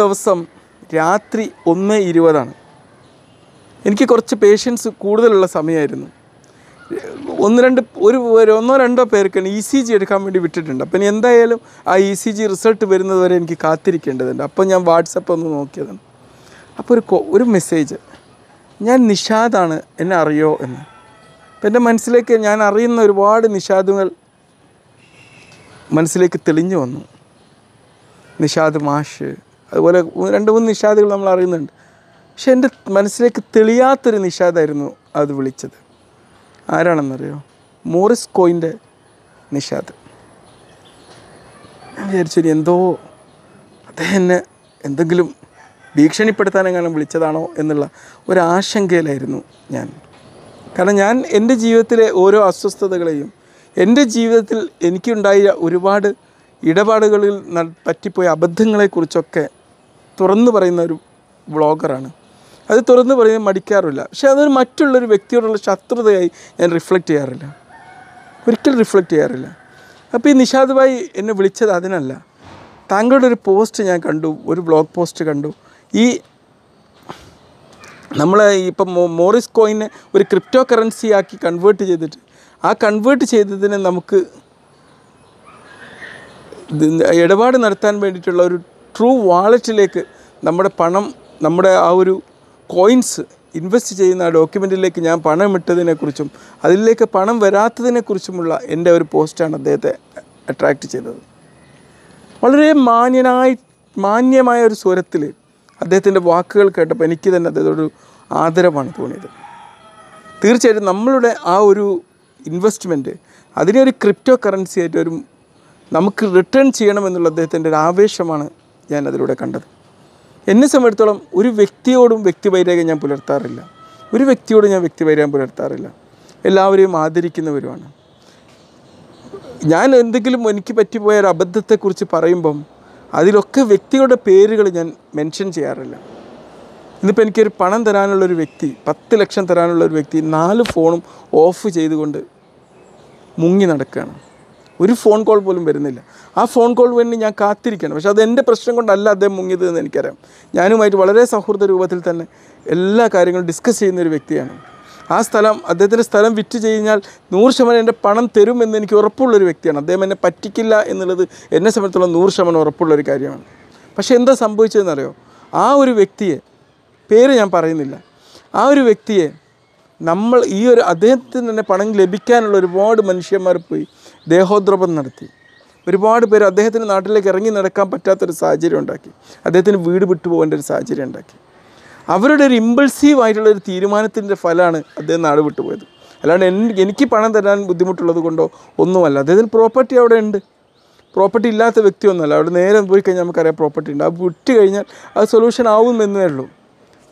ദിവസം രാത്രി ഒന്ന് ഇരുപതാണ് എനിക്ക് കുറച്ച് പേഷ്യൻസ് കൂടുതലുള്ള സമയമായിരുന്നു ഒന്ന് രണ്ട് ഒരു ഒന്നോ രണ്ടോ പേർക്ക് ഇ സി ജി എടുക്കാൻ വേണ്ടി വിട്ടിട്ടുണ്ട് അപ്പം ഇനി എന്തായാലും ആ ഇ സി ജി റിസൾട്ട് വരുന്നത് വരെ എനിക്ക് കാത്തിരിക്കേണ്ടതുണ്ട് അപ്പോൾ ഞാൻ വാട്സപ്പ് ഒന്ന് നോക്കിയതാണ് അപ്പോൾ ഒരു ഒരു മെസ്സേജ് ഞാൻ നിഷാദാണ് എന്നെ അറിയോ എന്ന് അപ്പം എൻ്റെ മനസ്സിലേക്ക് ഞാൻ അറിയുന്ന ഒരുപാട് നിഷാദുകൾ മനസ്സിലേക്ക് തെളിഞ്ഞു വന്നു നിഷാദ് മാഷ് അതുപോലെ രണ്ട് മൂന്ന് നിഷാദികൾ നമ്മൾ അറിയുന്നുണ്ട് പക്ഷെ എൻ്റെ മനസ്സിലേക്ക് തെളിയാത്തൊരു നിഷാദായിരുന്നു അത് വിളിച്ചത് ആരാണെന്നറിയോ മോറിസ് കോയിൻ്റെ നിഷാദ് ഞാൻ വിചാരിച്ചു എന്തോ അദ്ദേഹം എന്നെ എന്തെങ്കിലും ഭീഷണിപ്പെടുത്താനെങ്ങാനും വിളിച്ചതാണോ എന്നുള്ള ഒരാശങ്കയിലായിരുന്നു ഞാൻ കാരണം ഞാൻ എൻ്റെ ജീവിതത്തിലെ ഓരോ അസ്വസ്ഥതകളെയും എൻ്റെ ജീവിതത്തിൽ എനിക്കുണ്ടായ ഒരുപാട് ഇടപാടുകളിൽ പറ്റിപ്പോയ അബദ്ധങ്ങളെക്കുറിച്ചൊക്കെ തുറന്നു പറയുന്ന ഒരു വ്ളോഗറാണ് അത് തുറന്നു പറയുന്നത് മടിക്കാറില്ല പക്ഷേ അതൊരു മറ്റുള്ളൊരു വ്യക്തിയോടുള്ള ശത്രുതയായി ഞാൻ റിഫ്ലക്റ്റ് ചെയ്യാറില്ല ഒരിക്കലും റിഫ്ലക്റ്റ് ചെയ്യാറില്ല അപ്പോൾ ഈ നിഷാദ് ഭായി എന്നെ വിളിച്ചത് അതിനല്ല താങ്കളുടെ ഒരു പോസ്റ്റ് ഞാൻ കണ്ടു ഒരു ബ്ലോഗ് പോസ്റ്റ് കണ്ടു ഈ നമ്മൾ ഇപ്പം മോറിസ് കോയിനെ ഒരു ക്രിപ്റ്റോ കറൻസി ആക്കി കൺവേർട്ട് ചെയ്തിട്ട് ആ കൺവേർട്ട് ചെയ്തതിനെ നമുക്ക് ഇടപാട് നടത്താൻ വേണ്ടിയിട്ടുള്ള ഒരു ട്രൂ വാളറ്റിലേക്ക് നമ്മുടെ പണം നമ്മുടെ ആ ഒരു കോയിൻസ് ഇൻവെസ്റ്റ് ചെയ്യുന്ന ആ ഡോക്യുമെൻറ്റിലേക്ക് ഞാൻ പണം ഇട്ടതിനെക്കുറിച്ചും അതിലേക്ക് പണം വരാത്തതിനെക്കുറിച്ചുമുള്ള എൻ്റെ ഒരു പോസ്റ്റാണ് അദ്ദേഹത്തെ അട്രാക്റ്റ് ചെയ്തത് വളരെ മാന്യനായി മാന്യമായ ഒരു സ്വരത്തിൽ അദ്ദേഹത്തിൻ്റെ വാക്കുകൾ കേട്ടപ്പോൾ എനിക്ക് തന്നെ അദ്ദേഹത്തോട് ആദരവാണ് തോന്നിയത് തീർച്ചയായിട്ടും നമ്മളുടെ ആ ഒരു ഇൻവെസ്റ്റ്മെൻറ്റ് അതിനെ ഒരു ക്രിപ്റ്റോ കറൻസി ആയിട്ട് ഒരു നമുക്ക് റിട്ടേൺ ചെയ്യണമെന്നുള്ള അദ്ദേഹത്തിൻ്റെ ഒരു ആവേശമാണ് ഞാൻ അതിലൂടെ കണ്ടത് എന്നെ സംബന്ധിച്ചിടത്തോളം ഒരു വ്യക്തിയോടും വ്യക്തിവൈരാഗ്യം ഞാൻ പുലർത്താറില്ല ഒരു വ്യക്തിയോടും ഞാൻ വ്യക്തിവൈരാഗ്യം പുലർത്താറില്ല എല്ലാവരെയും ആദരിക്കുന്നവരുമാണ് ഞാൻ എന്തെങ്കിലും എനിക്ക് പറ്റിപ്പോയ ഒരു അബദ്ധത്തെക്കുറിച്ച് പറയുമ്പം അതിലൊക്കെ വ്യക്തികളുടെ പേരുകൾ ഞാൻ മെൻഷൻ ചെയ്യാറില്ല ഇന്നിപ്പോൾ എനിക്കൊരു പണം തരാനുള്ള ഒരു വ്യക്തി പത്ത് ലക്ഷം തരാനുള്ള ഒരു വ്യക്തി നാല് ഫോണും ഓഫ് ചെയ്തുകൊണ്ട് മുങ്ങി നടക്കുകയാണ് ഒരു ഫോൺ കോൾ പോലും വരുന്നില്ല ആ ഫോൺ കോൾ വേണ്ടി ഞാൻ കാത്തിരിക്കണം പക്ഷേ അത് എൻ്റെ പ്രശ്നം കൊണ്ടല്ല അദ്ദേഹം മുങ്ങിയത് എന്ന് എനിക്കറിയാം ഞാനുമായിട്ട് വളരെ സൗഹൃദ രൂപത്തിൽ തന്നെ എല്ലാ കാര്യങ്ങളും ഡിസ്കസ് ചെയ്യുന്ന ഒരു വ്യക്തിയാണ് ആ സ്ഥലം അദ്ദേഹത്തിൻ്റെ സ്ഥലം വിറ്റ് കഴിഞ്ഞാൽ നൂറ് ശതമാനം എൻ്റെ പണം തരും എന്ന് എനിക്ക് ഉറപ്പുള്ളൊരു വ്യക്തിയാണ് അദ്ദേഹം എന്നെ പറ്റിക്കില്ല എന്നുള്ളത് എന്നെ സംബന്ധിച്ചുള്ള നൂറ് ശതമാനം ഉറപ്പുള്ളൊരു കാര്യമാണ് പക്ഷേ എന്താ സംഭവിച്ചതെന്നറിയോ ആ ഒരു വ്യക്തിയെ പേര് ഞാൻ പറയുന്നില്ല ആ ഒരു വ്യക്തിയെ നമ്മൾ ഈ ഒരു അദ്ദേഹത്തിന് തന്നെ പണം ലഭിക്കാനുള്ള ഒരുപാട് മനുഷ്യന്മാർ പോയി ദേഹോദ്രവം നടത്തി ഒരുപാട് പേര് അദ്ദേഹത്തിന് നാട്ടിലേക്ക് ഇറങ്ങി നടക്കാൻ പറ്റാത്തൊരു സാഹചര്യം ഉണ്ടാക്കി അദ്ദേഹത്തിന് വീട് വിട്ടുപോകേണ്ട ഒരു സാഹചര്യം ഉണ്ടാക്കി അവരുടെ ഒരു ഇമ്പൾസീവ് ആയിട്ടുള്ള ഒരു തീരുമാനത്തിൻ്റെ ഫലമാണ് അദ്ദേഹം നാട് വിട്ടുപോയത് അല്ലാണ്ട് എനിക്ക് പണം തരാൻ ബുദ്ധിമുട്ടുള്ളത് കൊണ്ടോ ഒന്നുമല്ല അദ്ദേഹത്തിന് പ്രോപ്പർട്ടി അവിടെ ഉണ്ട് പ്രോപ്പർട്ടി ഇല്ലാത്ത വ്യക്തിയൊന്നുമല്ല അവിടെ നേരെ പോയി കഴിഞ്ഞാൽ നമുക്കറിയാം പ്രോപ്പർട്ടി ഉണ്ട് അത് വിട്ട് കഴിഞ്ഞാൽ അത് സൊല്യൂഷൻ ആവുമെന്നേ ഉള്ളൂ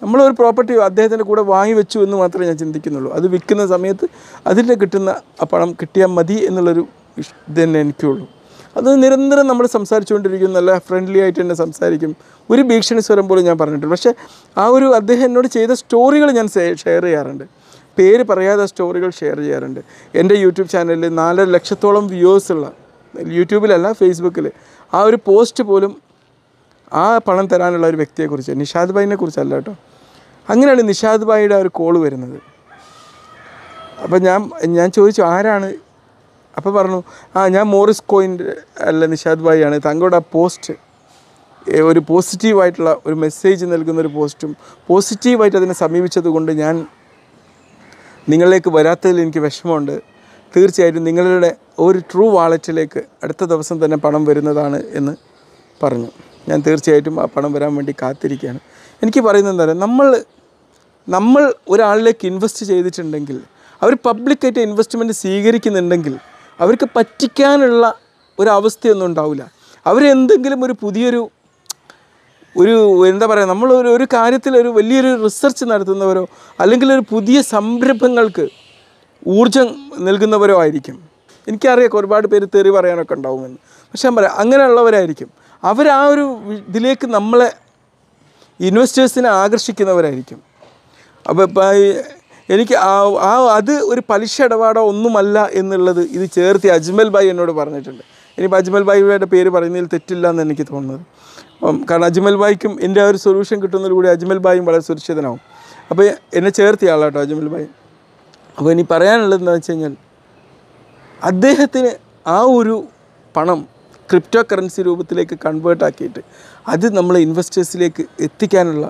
നമ്മളൊരു പ്രോപ്പർട്ടി അദ്ദേഹത്തിൻ്റെ കൂടെ വാങ്ങി വെച്ചു എന്ന് മാത്രമേ ഞാൻ ചിന്തിക്കുന്നുള്ളൂ അത് വിൽക്കുന്ന സമയത്ത് അതിൻ്റെ കിട്ടുന്ന പണം കിട്ടിയാൽ മതി എന്നുള്ളൊരു ഇതന്നെ എനിക്കുള്ളൂ അത് നിരന്തരം നമ്മൾ സംസാരിച്ചുകൊണ്ടിരിക്കും നല്ല ഫ്രണ്ട്ലി ആയിട്ട് തന്നെ സംസാരിക്കും ഒരു ഭീഷണി സ്വരം പോലും ഞാൻ പറഞ്ഞിട്ടുണ്ട് പക്ഷേ ആ ഒരു അദ്ദേഹം എന്നോട് ചെയ്ത സ്റ്റോറികൾ ഞാൻ ഷെയർ ചെയ്യാറുണ്ട് പേര് പറയാതെ സ്റ്റോറികൾ ഷെയർ ചെയ്യാറുണ്ട് എൻ്റെ യൂട്യൂബ് ചാനലിൽ നാലര ലക്ഷത്തോളം വ്യൂവേഴ്സുള്ള യൂട്യൂബിലല്ല ഫേസ്ബുക്കിൽ ആ ഒരു പോസ്റ്റ് പോലും ആ പണം തരാനുള്ള ഒരു വ്യക്തിയെക്കുറിച്ച് നിഷാദ് ഭായിനെ കുറിച്ചല്ല കേട്ടോ അങ്ങനെയാണ് നിഷാദ് ഭായിയുടെ ആ ഒരു കോൾ വരുന്നത് അപ്പം ഞാൻ ഞാൻ ചോദിച്ചു ആരാണ് അപ്പോൾ പറഞ്ഞു ആ ഞാൻ മോറിസ് കോയിൻ്റെ അല്ല നിഷാദ് ഭായി ആണ് താങ്കളുടെ ആ പോസ്റ്റ് ഒരു പോസിറ്റീവായിട്ടുള്ള ഒരു മെസ്സേജ് നൽകുന്ന ഒരു പോസ്റ്റും പോസിറ്റീവായിട്ട് അതിനെ സമീപിച്ചത് കൊണ്ട് ഞാൻ നിങ്ങളിലേക്ക് വരാത്തതിൽ എനിക്ക് വിഷമമുണ്ട് തീർച്ചയായിട്ടും നിങ്ങളുടെ ഒരു ട്രൂ വാളറ്റിലേക്ക് അടുത്ത ദിവസം തന്നെ പണം വരുന്നതാണ് എന്ന് പറഞ്ഞു ഞാൻ തീർച്ചയായിട്ടും ആ പണം വരാൻ വേണ്ടി കാത്തിരിക്കുകയാണ് എനിക്ക് പറയുന്നത് എന്താ നമ്മൾ നമ്മൾ ഒരാളിലേക്ക് ഇൻവെസ്റ്റ് ചെയ്തിട്ടുണ്ടെങ്കിൽ അവർ പബ്ലിക്കായിട്ട് ഇൻവെസ്റ്റ്മെൻറ്റ് സ്വീകരിക്കുന്നുണ്ടെങ്കിൽ അവർക്ക് പറ്റിക്കാനുള്ള ഒരവസ്ഥയൊന്നും ഉണ്ടാവില്ല അവരെന്തെങ്കിലും ഒരു പുതിയൊരു ഒരു എന്താ പറയുക നമ്മൾ ഒരു ഒരു കാര്യത്തിൽ ഒരു വലിയൊരു റിസർച്ച് നടത്തുന്നവരോ അല്ലെങ്കിൽ ഒരു പുതിയ സംരംഭങ്ങൾക്ക് ഊർജം നൽകുന്നവരോ ആയിരിക്കും എനിക്കറിയാം ഒരുപാട് പേര് തെറി പറയാനൊക്കെ ഉണ്ടാവുമെന്ന് പക്ഷേ ഞാൻ പറയാം അങ്ങനെയുള്ളവരായിരിക്കും അവർ ആ ഒരു ഇതിലേക്ക് നമ്മളെ ഇൻവെസ്റ്റേഴ്സിനെ ആകർഷിക്കുന്നവരായിരിക്കും അപ്പോൾ ഇപ്പം എനിക്ക് ആ അത് ഒരു പലിശ ഇടപാടോ ഒന്നുമല്ല എന്നുള്ളത് ഇത് ചേർത്തി അജ്മൽ ബായി എന്നോട് പറഞ്ഞിട്ടുണ്ട് ഇനിയിപ്പോൾ അജ്മൽ ഭായിയുടെ പേര് പറയുന്നതിൽ തെറ്റില്ല എന്ന് എനിക്ക് തോന്നുന്നത് അപ്പം കാരണം അജ്മൽ ഭായിക്കും എൻ്റെ ആ ഒരു സൊല്യൂഷൻ കിട്ടുന്നതിലൂടെ അജ്മൽ ഭായും വളരെ സുരക്ഷിതനാവും അപ്പോൾ എന്നെ ചേർത്തിയ ആളാട്ടോ അജ്മൽ ഭായി അപ്പോൾ ഇനി പറയാനുള്ളത് എന്താണെന്ന് വെച്ച് കഴിഞ്ഞാൽ അദ്ദേഹത്തിന് ആ ഒരു പണം ക്രിപ്റ്റോ കറൻസി രൂപത്തിലേക്ക് കൺവേർട്ട് ആക്കിയിട്ട് അത് നമ്മളെ ഇൻവെസ്റ്റേഴ്സിലേക്ക് എത്തിക്കാനുള്ള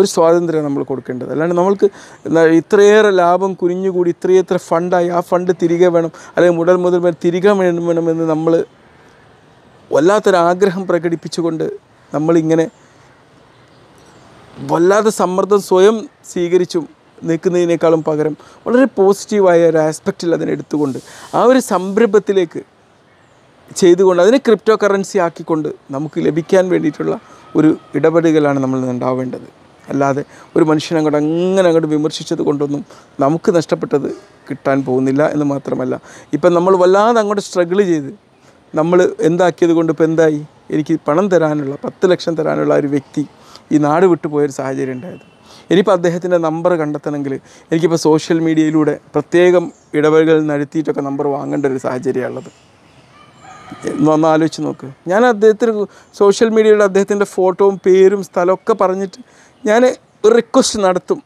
ഒരു സ്വാതന്ത്ര്യം നമ്മൾ കൊടുക്കേണ്ടത് അല്ലാണ്ട് നമ്മൾക്ക് ഇത്രയേറെ ലാഭം കുനിഞ്ഞുകൂടി ഇത്രയെത്ര ഫണ്ടായി ആ ഫണ്ട് തിരികെ വേണം അല്ലെങ്കിൽ മുതൽ മുതൽ തിരികെ വേണം വേണമെന്ന് നമ്മൾ വല്ലാത്തൊരാഗ്രഹം പ്രകടിപ്പിച്ചുകൊണ്ട് നമ്മളിങ്ങനെ വല്ലാത്ത സമ്മർദ്ദം സ്വയം സ്വീകരിച്ചും നിൽക്കുന്നതിനേക്കാളും പകരം വളരെ പോസിറ്റീവായ ഒരു ആസ്പെക്റ്റിൽ അതിനെടുത്തുകൊണ്ട് ആ ഒരു സംരംഭത്തിലേക്ക് ചെയ്തുകൊണ്ട് അതിനെ ക്രിപ്റ്റോ കറൻസി ആക്കിക്കൊണ്ട് നമുക്ക് ലഭിക്കാൻ വേണ്ടിയിട്ടുള്ള ഒരു ഇടപെടലുകളാണ് നമ്മൾ ഉണ്ടാവേണ്ടത് അല്ലാതെ ഒരു മനുഷ്യനെ അങ്ങോട്ട് അങ്ങനെ അങ്ങോട്ട് വിമർശിച്ചത് കൊണ്ടൊന്നും നമുക്ക് നഷ്ടപ്പെട്ടത് കിട്ടാൻ പോകുന്നില്ല എന്ന് മാത്രമല്ല ഇപ്പം നമ്മൾ വല്ലാതെ അങ്ങോട്ട് സ്ട്രഗിൾ ചെയ്ത് നമ്മൾ എന്താക്കിയത് കൊണ്ട് ഇപ്പോൾ എന്തായി എനിക്ക് പണം തരാനുള്ള പത്ത് ലക്ഷം തരാനുള്ള ഒരു വ്യക്തി ഈ നാട് പോയൊരു സാഹചര്യം ഉണ്ടായത് ഇനിയിപ്പോൾ അദ്ദേഹത്തിൻ്റെ നമ്പർ കണ്ടെത്തണമെങ്കിൽ എനിക്കിപ്പോൾ സോഷ്യൽ മീഡിയയിലൂടെ പ്രത്യേകം ഇടപെടലുകൾ നടത്തിയിട്ടൊക്കെ നമ്പർ വാങ്ങേണ്ട ഒരു സാഹചര്യമാണുള്ളത് ഒന്ന് ആലോചിച്ച് നോക്ക് ഞാൻ അദ്ദേഹത്തിന് സോഷ്യൽ മീഡിയയിൽ അദ്ദേഹത്തിൻ്റെ ഫോട്ടോവും പേരും സ്ഥലമൊക്കെ പറഞ്ഞിട്ട് ഞാൻ ഒരു റിക്വസ്റ്റ് നടത്തും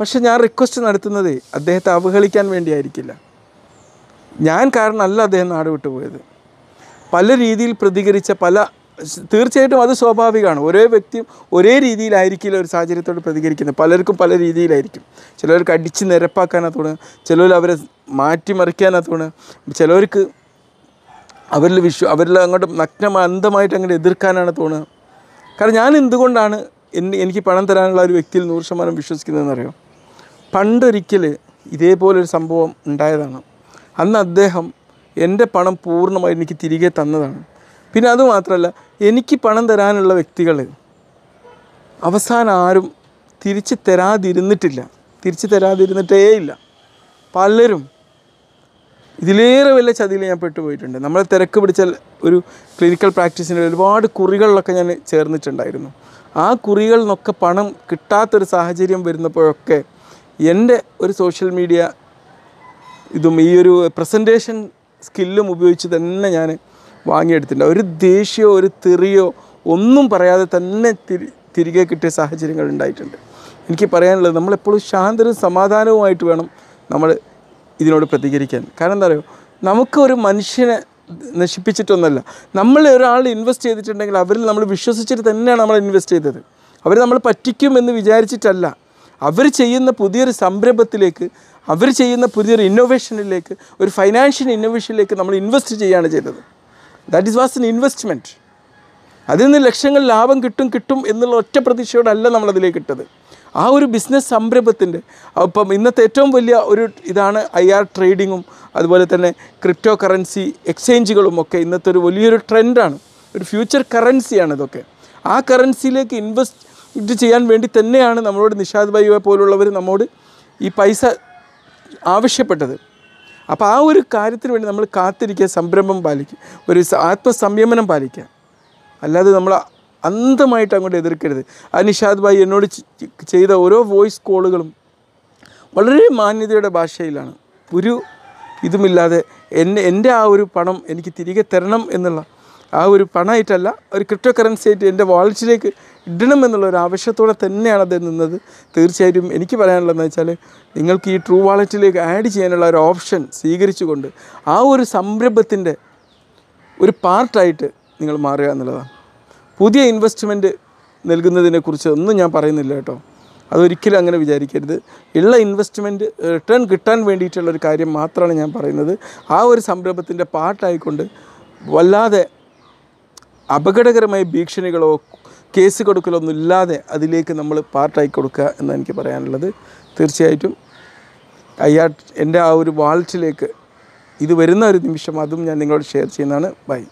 പക്ഷെ ഞാൻ റിക്വസ്റ്റ് നടത്തുന്നത് അദ്ദേഹത്തെ അവഹേളിക്കാൻ വേണ്ടിയായിരിക്കില്ല ഞാൻ കാരണമല്ല അദ്ദേഹം നാട് വിട്ടുപോയത് പല രീതിയിൽ പ്രതികരിച്ച പല തീർച്ചയായിട്ടും അത് സ്വാഭാവികമാണ് ഒരേ വ്യക്തിയും ഒരേ രീതിയിലായിരിക്കില്ല ഒരു സാഹചര്യത്തോട് പ്രതികരിക്കുന്നത് പലർക്കും പല രീതിയിലായിരിക്കും ചിലവർക്ക് അടിച്ച് നിരപ്പാക്കാനാണ് തോന്നുക ചിലവർ അവരെ മാറ്റിമറിക്കാനാണ് തോന്നുക ചിലവർക്ക് അവരിൽ വിശ്വ അവരിൽ അങ്ങോട്ട് നഗ്നം അന്ധമായിട്ട് അങ്ങോട്ട് എതിർക്കാനാണ് തോന്നുക കാരണം ഞാൻ എന്തുകൊണ്ടാണ് എന്നെ എനിക്ക് പണം തരാനുള്ള ഒരു വ്യക്തിയിൽ നൂറ് ശതമാനം വിശ്വസിക്കുന്നതെന്നറിയോ പണ്ടൊരിക്കൽ ഇതേപോലൊരു സംഭവം ഉണ്ടായതാണ് അന്ന് അദ്ദേഹം എൻ്റെ പണം പൂർണ്ണമായി എനിക്ക് തിരികെ തന്നതാണ് പിന്നെ അതുമാത്രമല്ല എനിക്ക് പണം തരാനുള്ള വ്യക്തികൾ അവസാനം ആരും തിരിച്ച് തരാതിരുന്നിട്ടില്ല തിരിച്ച് തരാതിരുന്നിട്ടേ ഇല്ല പലരും ഇതിലേറെ വലിയ ചതിയിൽ ഞാൻ പെട്ടുപോയിട്ടുണ്ട് നമ്മൾ തിരക്ക് പിടിച്ച ഒരു ക്ലിനിക്കൽ പ്രാക്ടീസിൻ്റെ ഒരുപാട് കുറികളിലൊക്കെ ഞാൻ ചേർന്നിട്ടുണ്ടായിരുന്നു ആ കുറികളിൽ നിന്നൊക്കെ പണം കിട്ടാത്തൊരു സാഹചര്യം വരുന്നപ്പോഴൊക്കെ എൻ്റെ ഒരു സോഷ്യൽ മീഡിയ ഇതും ഈ ഒരു പ്രസൻറ്റേഷൻ സ്കില്ലും ഉപയോഗിച്ച് തന്നെ ഞാൻ വാങ്ങിയെടുത്തിട്ടുണ്ട് ഒരു ദേഷ്യമോ ഒരു തെറിയോ ഒന്നും പറയാതെ തന്നെ തിരി തിരികെ കിട്ടിയ സാഹചര്യങ്ങൾ ഉണ്ടായിട്ടുണ്ട് എനിക്ക് പറയാനുള്ളത് നമ്മളെപ്പോഴും ശാന്തരും സമാധാനവുമായിട്ട് വേണം നമ്മൾ ഇതിനോട് പ്രതികരിക്കാൻ കാരണം എന്താ പറയുക നമുക്ക് ഒരു മനുഷ്യനെ നശിപ്പിച്ചിട്ടൊന്നുമല്ല നമ്മൾ ഒരാൾ ഇൻവെസ്റ്റ് ചെയ്തിട്ടുണ്ടെങ്കിൽ അവരിൽ നമ്മൾ വിശ്വസിച്ചിട്ട് തന്നെയാണ് നമ്മൾ ഇൻവെസ്റ്റ് ചെയ്തത് അവർ നമ്മൾ പറ്റിക്കുമെന്ന് വിചാരിച്ചിട്ടല്ല അവർ ചെയ്യുന്ന പുതിയൊരു സംരംഭത്തിലേക്ക് അവർ ചെയ്യുന്ന പുതിയൊരു ഇന്നോവേഷനിലേക്ക് ഒരു ഫൈനാൻഷ്യൽ ഇന്നോവേഷനിലേക്ക് നമ്മൾ ഇൻവെസ്റ്റ് ചെയ്യുകയാണ് ചെയ്തത് that is was an investment അതിൽ നിന്ന് ലക്ഷങ്ങൾ ലാഭം കിട്ടും കിട്ടും എന്നുള്ള ഒറ്റ പ്രതീക്ഷയോടല്ല നമ്മളതിലേക്ക് ഇട്ടത് ആ ഒരു ബിസിനസ് സംരംഭത്തിൻ്റെ അപ്പം ഇന്നത്തെ ഏറ്റവും വലിയ ഒരു ഇതാണ് ഐ ആർ ട്രേഡിങ്ങും അതുപോലെ തന്നെ ക്രിപ്റ്റോ കറൻസി എക്സ്ചേഞ്ചുകളും ഒക്കെ ഇന്നത്തെ ഒരു വലിയൊരു ട്രെൻഡാണ് ഒരു ഫ്യൂച്ചർ കറൻസിയാണ് ഇതൊക്കെ ആ കറൻസിയിലേക്ക് ഇൻവെസ്റ്റ് ചെയ്യാൻ വേണ്ടി തന്നെയാണ് നമ്മളോട് നിഷാദ് ഭായിയെ പോലുള്ളവർ നമ്മോട് ഈ പൈസ ആവശ്യപ്പെട്ടത് അപ്പോൾ ആ ഒരു കാര്യത്തിന് വേണ്ടി നമ്മൾ കാത്തിരിക്കുക സംരംഭം പാലിക്കുക ഒരു ആത്മസംയമനം പാലിക്കുക അല്ലാതെ നമ്മൾ അന്തമായിട്ട് അങ്ങോട്ട് എതിർക്കരുത് ആ നിഷാദ് ഭായി എന്നോട് ചെയ്ത ഓരോ വോയിസ് കോളുകളും വളരെ മാന്യതയുടെ ഭാഷയിലാണ് ഒരു ഇതുമില്ലാതെ എൻ്റെ എൻ്റെ ആ ഒരു പണം എനിക്ക് തിരികെ തരണം എന്നുള്ള ആ ഒരു പണമായിട്ടല്ല ഒരു ക്രിപ്റ്റോ കറൻസി ആയിട്ട് എൻ്റെ വാളറ്റിലേക്ക് ഇടണം എന്നുള്ള ഒരു ആവശ്യത്തോടെ തന്നെയാണ് അദ്ദേഹം നിന്നത് തീർച്ചയായിട്ടും എനിക്ക് പറയാനുള്ളതെന്ന് വെച്ചാൽ നിങ്ങൾക്ക് ഈ ട്രൂ വാളറ്റിലേക്ക് ആഡ് ചെയ്യാനുള്ള ഒരു ഓപ്ഷൻ സ്വീകരിച്ചുകൊണ്ട് ആ ഒരു സംരംഭത്തിൻ്റെ ഒരു പാർട്ടായിട്ട് നിങ്ങൾ മാറുക എന്നുള്ളതാണ് പുതിയ ഇൻവെസ്റ്റ്മെൻറ്റ് നൽകുന്നതിനെക്കുറിച്ച് ഒന്നും ഞാൻ പറയുന്നില്ല കേട്ടോ അതൊരിക്കലും അങ്ങനെ വിചാരിക്കരുത് ഉള്ള ഇൻവെസ്റ്റ്മെൻറ്റ് റിട്ടേൺ കിട്ടാൻ വേണ്ടിയിട്ടുള്ള ഒരു കാര്യം മാത്രമാണ് ഞാൻ പറയുന്നത് ആ ഒരു സംരംഭത്തിൻ്റെ പാട്ടായിക്കൊണ്ട് വല്ലാതെ അപകടകരമായ ഭീഷണികളോ കേസ് കൊടുക്കലൊന്നും ഇല്ലാതെ അതിലേക്ക് നമ്മൾ പാർട്ടായി കൊടുക്കുക എന്നാണ് എനിക്ക് പറയാനുള്ളത് തീർച്ചയായിട്ടും അയാൾ എൻ്റെ ആ ഒരു വാൾട്ടിലേക്ക് ഇത് വരുന്ന ഒരു നിമിഷം അതും ഞാൻ നിങ്ങളോട് ഷെയർ ചെയ്യുന്നതാണ് ബൈ